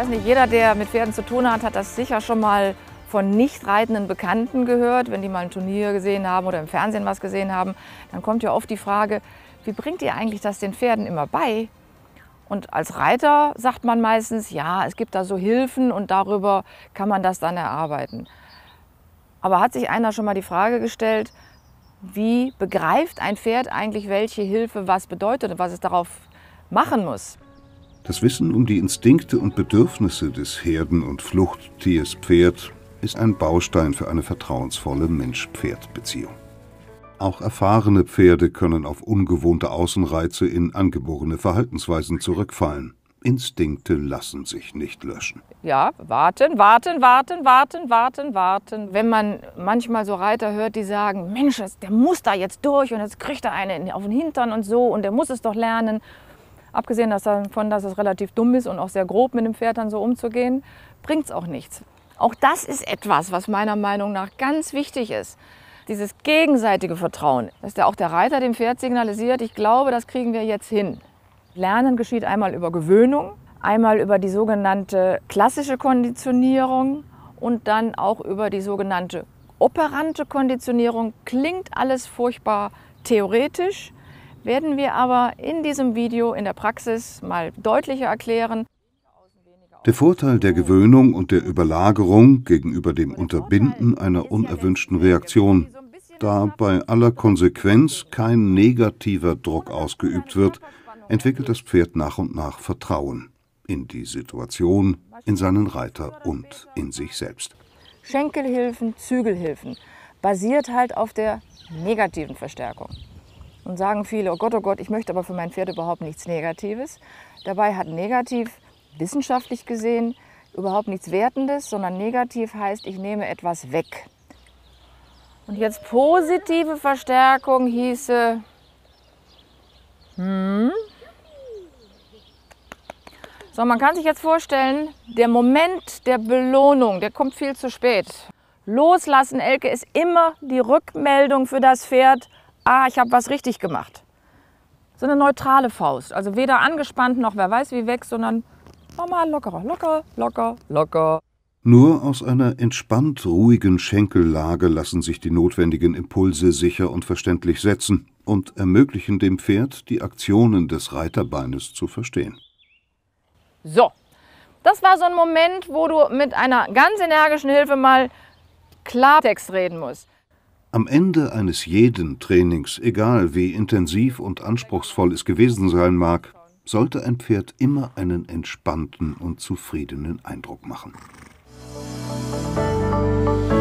weiß nicht, jeder, der mit Pferden zu tun hat, hat das sicher schon mal von nicht reitenden Bekannten gehört. Wenn die mal ein Turnier gesehen haben oder im Fernsehen was gesehen haben, dann kommt ja oft die Frage, wie bringt ihr eigentlich das den Pferden immer bei? Und als Reiter sagt man meistens, ja, es gibt da so Hilfen und darüber kann man das dann erarbeiten. Aber hat sich einer schon mal die Frage gestellt, wie begreift ein Pferd eigentlich, welche Hilfe was bedeutet und was es darauf machen muss? Das Wissen um die Instinkte und Bedürfnisse des Herden- und Fluchttiers Pferd ist ein Baustein für eine vertrauensvolle Mensch-Pferd-Beziehung. Auch erfahrene Pferde können auf ungewohnte Außenreize in angeborene Verhaltensweisen zurückfallen. Instinkte lassen sich nicht löschen. Ja, warten, warten, warten, warten, warten, warten. Wenn man manchmal so Reiter hört, die sagen, Mensch, der muss da jetzt durch und jetzt kriegt er einen auf den Hintern und so und der muss es doch lernen abgesehen davon, dass es relativ dumm ist und auch sehr grob mit dem Pferd dann so umzugehen, bringt es auch nichts. Auch das ist etwas, was meiner Meinung nach ganz wichtig ist. Dieses gegenseitige Vertrauen, dass der, auch der Reiter dem Pferd signalisiert, ich glaube, das kriegen wir jetzt hin. Lernen geschieht einmal über Gewöhnung, einmal über die sogenannte klassische Konditionierung und dann auch über die sogenannte operante Konditionierung. Klingt alles furchtbar theoretisch, werden wir aber in diesem Video in der Praxis mal deutlicher erklären. Der Vorteil der Gewöhnung und der Überlagerung gegenüber dem Unterbinden einer unerwünschten Reaktion, da bei aller Konsequenz kein negativer Druck ausgeübt wird, entwickelt das Pferd nach und nach Vertrauen in die Situation, in seinen Reiter und in sich selbst. Schenkelhilfen, Zügelhilfen, basiert halt auf der negativen Verstärkung. Und sagen viele, oh Gott, oh Gott, ich möchte aber für mein Pferd überhaupt nichts Negatives. Dabei hat negativ wissenschaftlich gesehen überhaupt nichts Wertendes, sondern negativ heißt, ich nehme etwas weg. Und jetzt positive Verstärkung hieße, hm. So, man kann sich jetzt vorstellen, der Moment der Belohnung, der kommt viel zu spät. Loslassen, Elke, ist immer die Rückmeldung für das Pferd, ah, ich habe was richtig gemacht. So eine neutrale Faust. Also weder angespannt noch wer weiß wie weg, sondern normal lockerer, locker, locker, locker. Nur aus einer entspannt ruhigen Schenkellage lassen sich die notwendigen Impulse sicher und verständlich setzen und ermöglichen dem Pferd, die Aktionen des Reiterbeines zu verstehen. So, das war so ein Moment, wo du mit einer ganz energischen Hilfe mal Klartext reden musst. Am Ende eines jeden Trainings, egal wie intensiv und anspruchsvoll es gewesen sein mag, sollte ein Pferd immer einen entspannten und zufriedenen Eindruck machen. Musik